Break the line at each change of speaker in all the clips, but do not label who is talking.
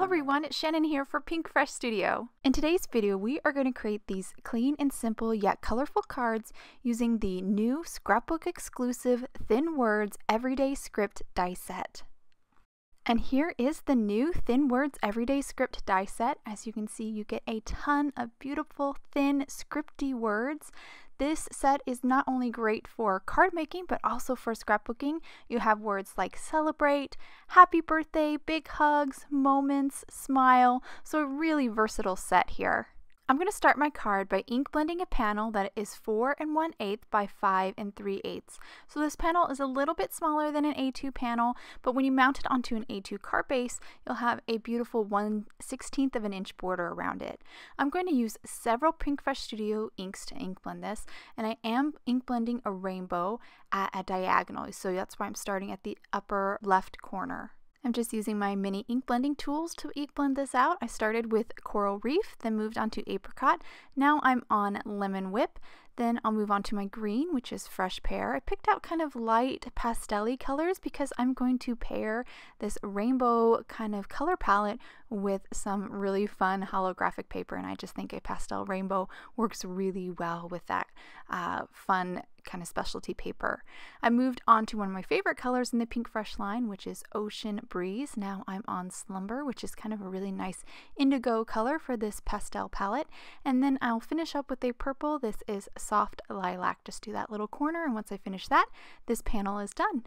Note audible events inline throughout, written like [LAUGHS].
Hello everyone, it's Shannon here for Pink Fresh Studio. In today's video, we are going to create these clean and simple yet colorful cards using the new scrapbook exclusive Thin Words Everyday Script die set. And here is the new Thin Words Everyday Script Die Set. As you can see, you get a ton of beautiful, thin, scripty words. This set is not only great for card making, but also for scrapbooking. You have words like celebrate, happy birthday, big hugs, moments, smile. So a really versatile set here. I'm going to start my card by ink blending a panel that is 4 and 1 8 by 5 and 3 8 So this panel is a little bit smaller than an A2 panel, but when you mount it onto an A2 card base, you'll have a beautiful 1 16th of an inch border around it. I'm going to use several Pink Fresh Studio inks to ink blend this, and I am ink blending a rainbow at a diagonal, so that's why I'm starting at the upper left corner. I'm just using my mini ink blending tools to ink blend this out. I started with Coral Reef, then moved on to Apricot. Now I'm on Lemon Whip. Then I'll move on to my green, which is Fresh Pear. I picked out kind of light pastel colors because I'm going to pair this rainbow kind of color palette with some really fun holographic paper. And I just think a pastel rainbow works really well with that uh, fun kind of specialty paper. I moved on to one of my favorite colors in the Pink Fresh line, which is Ocean Breeze. Now I'm on Slumber, which is kind of a really nice indigo color for this pastel palette. And then I'll finish up with a purple. This is Soft Lilac. Just do that little corner, and once I finish that, this panel is done.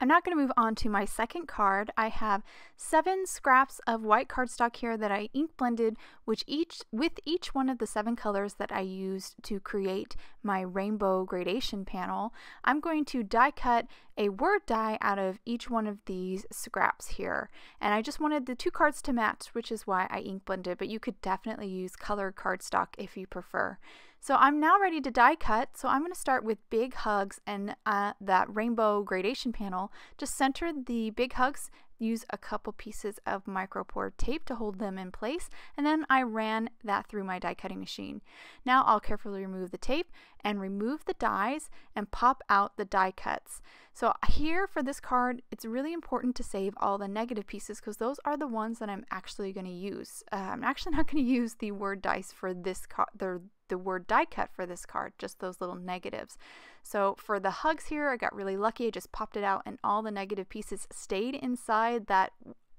I'm not going to move on to my second card. I have seven scraps of white cardstock here that I ink blended which each with each one of the seven colors that I used to create my rainbow gradation panel. I'm going to die cut a word die out of each one of these scraps here. And I just wanted the two cards to match, which is why I ink blended, but you could definitely use colored cardstock if you prefer. So I'm now ready to die cut. So I'm going to start with big hugs and uh, that rainbow gradation panel. Just center the big hugs, use a couple pieces of micropore tape to hold them in place, and then I ran that through my die cutting machine. Now I'll carefully remove the tape and remove the dies and pop out the die cuts. So here for this card, it's really important to save all the negative pieces because those are the ones that I'm actually going to use. Uh, I'm actually not going [LAUGHS] to use the word dice for this card, the word die cut for this card, just those little negatives. So for the hugs here, I got really lucky. I just popped it out and all the negative pieces stayed inside that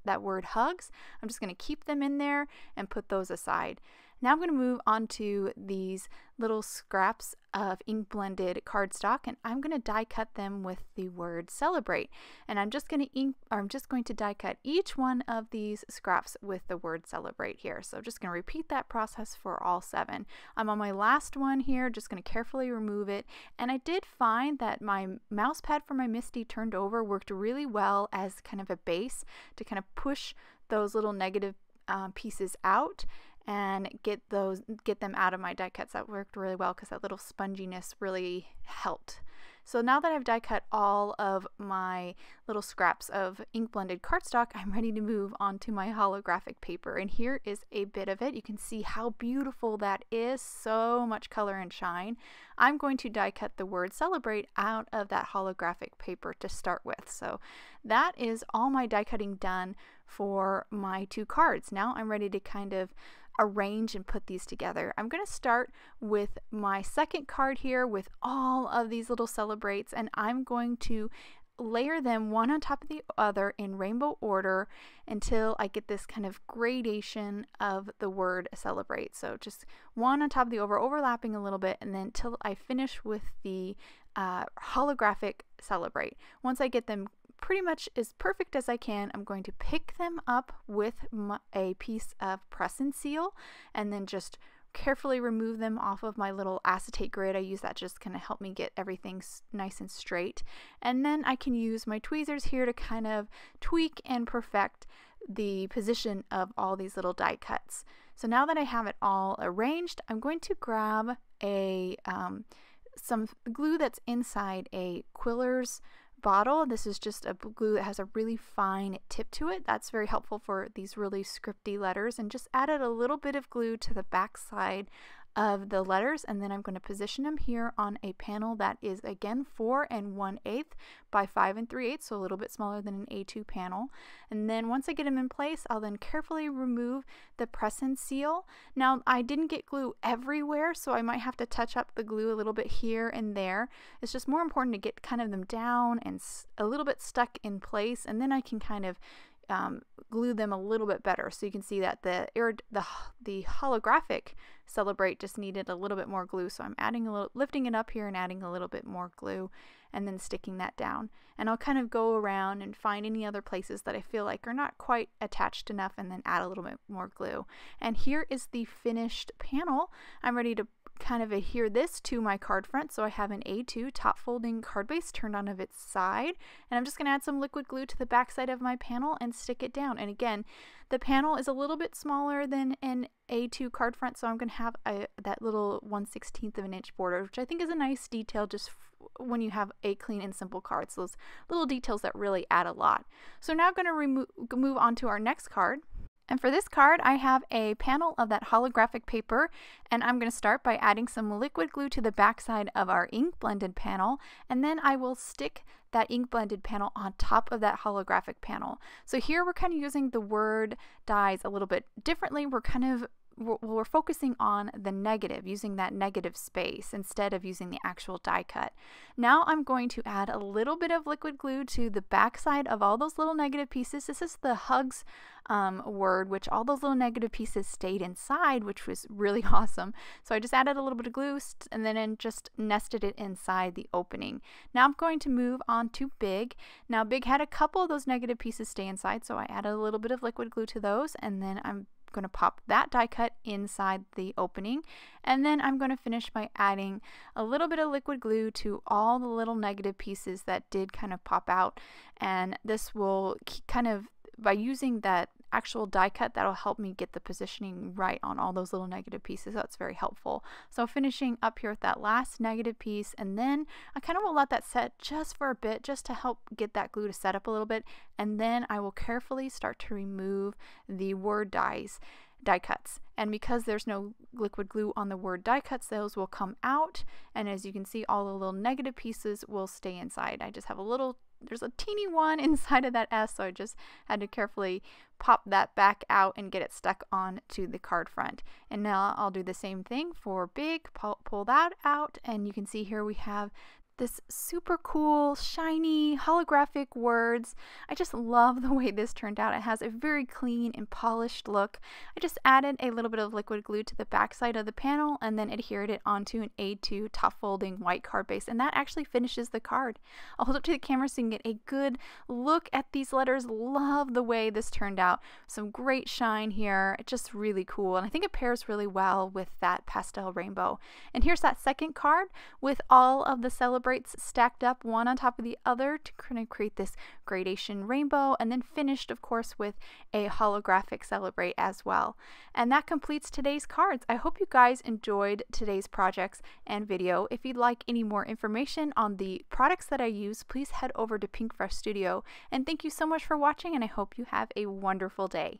that word hugs. I'm just going to keep them in there and put those aside. Now I'm going to move on to these little scraps of ink blended cardstock and I'm going to die cut them with the word celebrate. And I'm just going to ink or I'm just going to die cut each one of these scraps with the word celebrate here. So I'm just going to repeat that process for all seven. I'm on my last one here, just going to carefully remove it. And I did find that my mouse pad for my Misty turned over worked really well as kind of a base to kind of push those little negative um, pieces out and get those get them out of my die cuts. That worked really well because that little sponginess really helped. So now that I've die cut all of my little scraps of ink blended cardstock, I'm ready to move on to my holographic paper. And here is a bit of it. You can see how beautiful that is. So much color and shine. I'm going to die cut the word celebrate out of that holographic paper to start with. So that is all my die cutting done for my two cards. Now I'm ready to kind of arrange and put these together. I'm going to start with my second card here with all of these little celebrates and I'm going to layer them one on top of the other in rainbow order until I get this kind of gradation of the word celebrate. So just one on top of the other, overlapping a little bit, and then till I finish with the uh, holographic celebrate. Once I get them pretty much as perfect as I can. I'm going to pick them up with my, a piece of press and seal and then just carefully remove them off of my little acetate grid. I use that just kind of help me get everything nice and straight. And then I can use my tweezers here to kind of tweak and perfect the position of all these little die cuts. So now that I have it all arranged, I'm going to grab a um, some glue that's inside a Quiller's bottle. This is just a glue that has a really fine tip to it. That's very helpful for these really scripty letters and just added a little bit of glue to the back side of the letters and then I'm going to position them here on a panel that is again 4 and 1 8 by 5 and 3 8 so a little bit smaller than an A2 panel and then once I get them in place I'll then carefully remove the press and seal now I didn't get glue everywhere so I might have to touch up the glue a little bit here and there it's just more important to get kind of them down and a little bit stuck in place and then I can kind of um, glue them a little bit better so you can see that the the, the holographic Celebrate just needed a little bit more glue, so I'm adding a little, lifting it up here and adding a little bit more glue and then sticking that down. And I'll kind of go around and find any other places that I feel like are not quite attached enough and then add a little bit more glue. And here is the finished panel. I'm ready to kind of adhere this to my card front. So I have an A2 top folding card base turned on of its side. And I'm just going to add some liquid glue to the back side of my panel and stick it down. And again, the panel is a little bit smaller than an A2 card front. So I'm going to have a, that little 1 16th of an inch border, which I think is a nice detail just when you have a clean and simple card. So those little details that really add a lot. So now I'm going to move on to our next card. And for this card, I have a panel of that holographic paper, and I'm going to start by adding some liquid glue to the backside of our ink blended panel, and then I will stick that ink blended panel on top of that holographic panel. So here we're kind of using the word dies a little bit differently. We're kind of well, we're focusing on the negative, using that negative space instead of using the actual die cut. Now I'm going to add a little bit of liquid glue to the backside of all those little negative pieces. This is the hugs um, word, which all those little negative pieces stayed inside, which was really [LAUGHS] awesome. So I just added a little bit of glue and then just nested it inside the opening. Now I'm going to move on to Big. Now Big had a couple of those negative pieces stay inside, so I added a little bit of liquid glue to those, and then I'm going to pop that die cut inside the opening and then I'm going to finish by adding a little bit of liquid glue to all the little negative pieces that did kind of pop out and this will kind of by using that actual die cut that'll help me get the positioning right on all those little negative pieces. That's very helpful. So finishing up here with that last negative piece and then I kind of will let that set just for a bit just to help get that glue to set up a little bit and then I will carefully start to remove the word dies die cuts. And because there's no liquid glue on the word die cuts, those will come out. And as you can see, all the little negative pieces will stay inside. I just have a little there's a teeny one [LAUGHS] inside of that S, so I just had to carefully pop that back out and get it stuck on to the card front. And now I'll do the same thing for big, pull, pull that out, and you can see here we have this super cool, shiny, holographic words. I just love the way this turned out. It has a very clean and polished look. I just added a little bit of liquid glue to the backside of the panel and then adhered it onto an A2 tough folding white card base. And that actually finishes the card. I'll hold up to the camera so you can get a good look at these letters. Love the way this turned out. Some great shine here. It's just really cool. And I think it pairs really well with that pastel rainbow. And here's that second card with all of the celebrations stacked up one on top of the other to kind of create this gradation rainbow and then finished of course with a holographic celebrate as well. And that completes today's cards. I hope you guys enjoyed today's projects and video. If you'd like any more information on the products that I use, please head over to Pinkfresh Studio. And thank you so much for watching and I hope you have a wonderful day.